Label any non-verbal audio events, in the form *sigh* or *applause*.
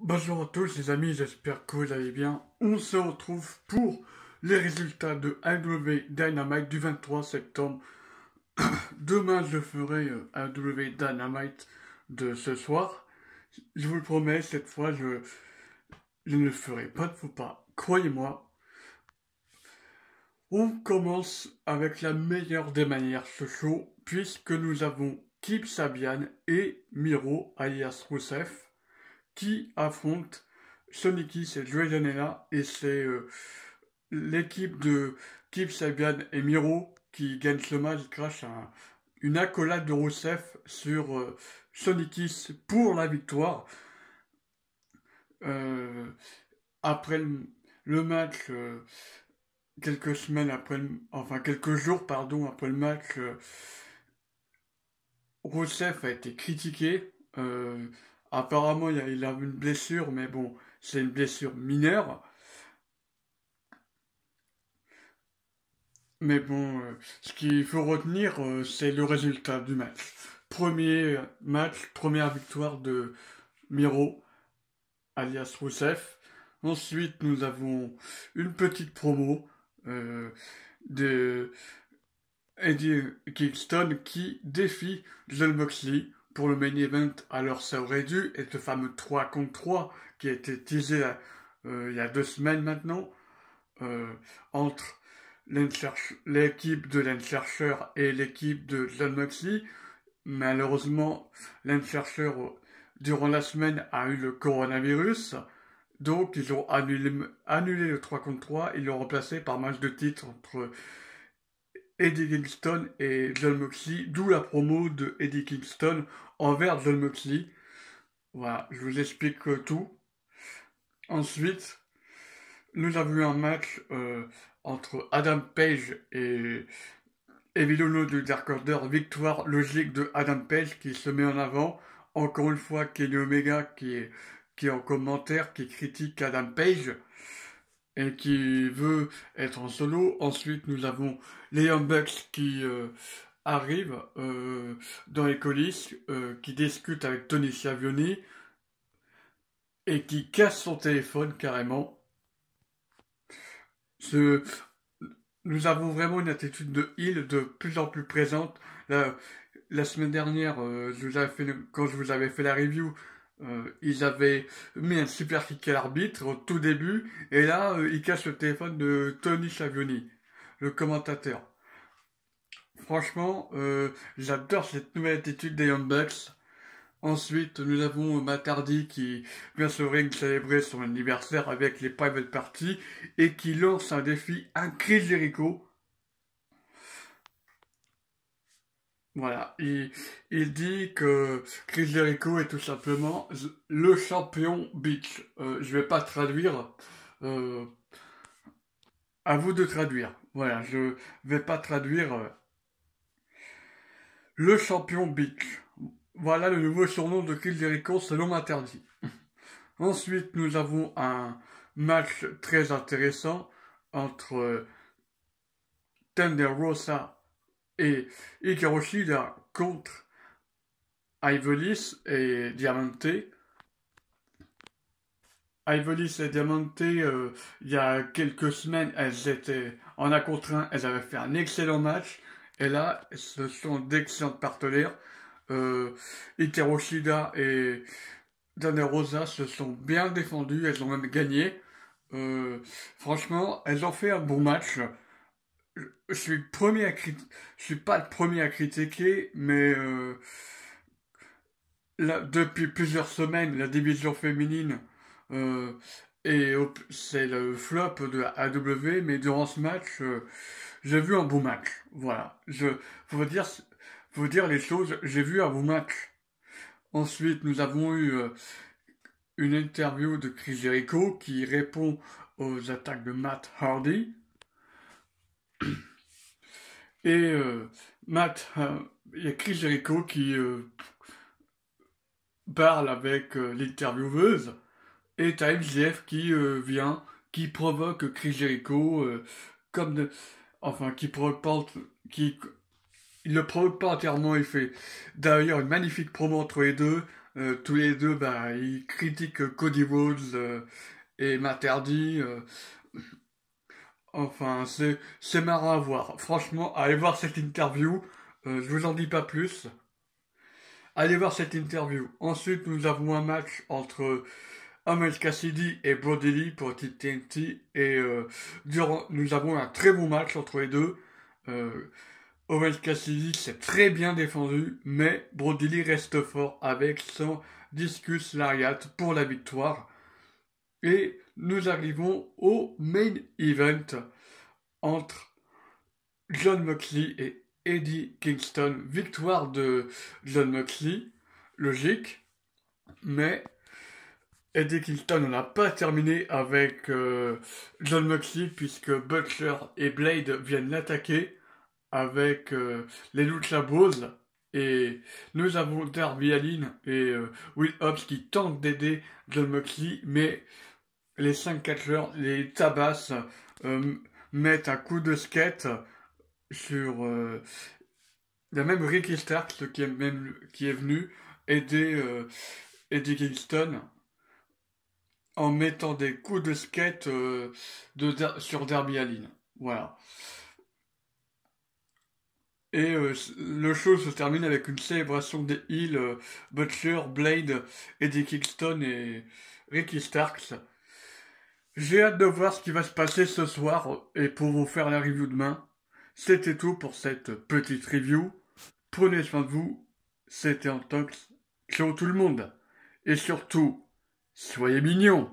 Bonjour à tous les amis, j'espère que vous allez bien. On se retrouve pour les résultats de AW Dynamite du 23 septembre. *coughs* Demain, je ferai euh, AW Dynamite de ce soir. Je vous le promets, cette fois, je, je ne ferai pas de faux pas. Croyez-moi. On commence avec la meilleure des manières ce show, puisque nous avons Kip Sabian et Miro alias Rousseff qui affronte Sonikis et Joey et c'est euh, l'équipe de Kip Sabian et Miro qui gagne ce match grâce à une accolade de Rousseff sur Sonicis euh, Sonikis pour la victoire. Euh, après le, match, quelques semaines après, enfin quelques jours, pardon, après le match, Rousseff a été critiqué Apparemment, il a une blessure, mais bon, c'est une blessure mineure. Mais bon, euh, ce qu'il faut retenir, euh, c'est le résultat du match. Premier match, première victoire de Miro, alias Rousseff. Ensuite, nous avons une petite promo euh, de Eddie Kingston qui défie John Moxley pour le main event, alors ça aurait dû être le fameux 3 contre 3 qui a été teasé euh, il y a deux semaines maintenant euh, entre l'équipe de Len et l'équipe de John Moxley. Malheureusement, Len durant la semaine, a eu le coronavirus. Donc, ils ont annulé, le 3 contre 3 ils l'ont remplacé par match de titre entre Eddie Kingston et John Moxley, d'où la promo de Eddie Kingston envers John Moxley. Voilà, je vous explique euh, tout. Ensuite, nous avons eu un match euh, entre Adam Page et Evilolo du Dark Order. Victoire logique de Adam Page qui se met en avant. Encore une fois, Kenny Omega qui est, qui est en commentaire, qui critique Adam Page et qui veut être en solo. Ensuite, nous avons Léon Bucks qui euh, arrive euh, dans les coulisses, euh, qui discute avec Tony Savioni et qui casse son téléphone carrément. nous avons vraiment une attitude de heal de plus en plus présente. La, semaine dernière, quand je vous avais fait la review, euh, ils avaient mis un super kick à l'arbitre au tout début, et là, euh, il ils le téléphone de Tony Savioni, le commentateur. Franchement, euh, j'adore cette nouvelle attitude des Young Ensuite, nous avons Matardi qui vient se ring célébrer son anniversaire avec les Private Party et qui lance un défi à Voilà, il, dit que Chris Jericho est tout simplement le champion bitch. Je euh, je vais pas traduire. Euh, à vous de traduire. Voilà, je vais pas traduire. Euh, le champion bitch. Voilà le nouveau surnom de Chris Jericho selon m'interdit. *laughs* Ensuite, nous avons un match très intéressant entre euh, Tender Rosa et Hikaroshida contre Ivolis et Diamante. Ivolis et Diamante, euh, il y a quelques semaines, elles étaient en a contre un, elles avaient fait un excellent match. Et là, ce sont d'excellentes partenaires. Euh, Ikeroshida et Dana Rosa se sont bien défendues, elles ont même gagné. Euh, franchement, elles ont fait un bon match je suis premier à je suis pas le premier à critiquer, mais euh, là, depuis plusieurs semaines, la division féminine euh, et c'est le flop de AW, mais durant ce match, euh, j'ai vu un beau match. Voilà, je faut dire, faut dire les choses, j'ai vu un beau match. Ensuite, nous avons eu euh, une interview de Chris Jericho qui répond aux attaques de Matt Hardy. Et euh, Matt, euh, il y a Chris Jericho qui euh, parle avec l'intervieweuse et t'as MJF qui vient, qui provoque Chris Jericho comme enfin qui provoque le provoque pas entièrement, il fait d'ailleurs une magnifique promo entre les deux. tous les deux, bah, ils critiquent Cody Rhodes et Materdi. Enfin, c'est marrant à voir. Franchement, allez voir cette interview. Euh, je vous en dis pas plus. Allez voir cette interview. Ensuite, nous avons un match entre Amel Cassidy et Brody pour TTT. Et euh, durant, nous avons un très bon match entre les deux. Euh, Cassidy s'est très bien défendu, mais Brody reste fort avec son discus lariat pour la victoire. Et nous arrivons au main event entre John Moxley et Eddie Kingston. Victoire de John Moxley, logique, mais Eddie Kingston n'a pas terminé avec euh, John Moxley puisque Butcher et Blade viennent l'attaquer avec euh, les Lucha bose. Et nous avons Darby Allin et euh, Will Hobbs qui tentent d'aider John Moxley, mais les 5 catcheurs les tabas euh, mettent un coup de skate sur. Euh, la même Ricky Starks qui est, même, qui est venu aider euh, Eddie Kingston en mettant des coups de skate sur Derby Allin. Voilà. Et le show se termine avec une célébration des Hills, Butcher, Blade, Eddie Kingston et Ricky Starks. J'ai hâte de voir ce qui va se passer ce soir et pour vous faire la review demain. C'était tout pour cette petite review. Prenez soin de vous. C'était Antox. Ciao tout le monde. Et surtout, soyez mignons.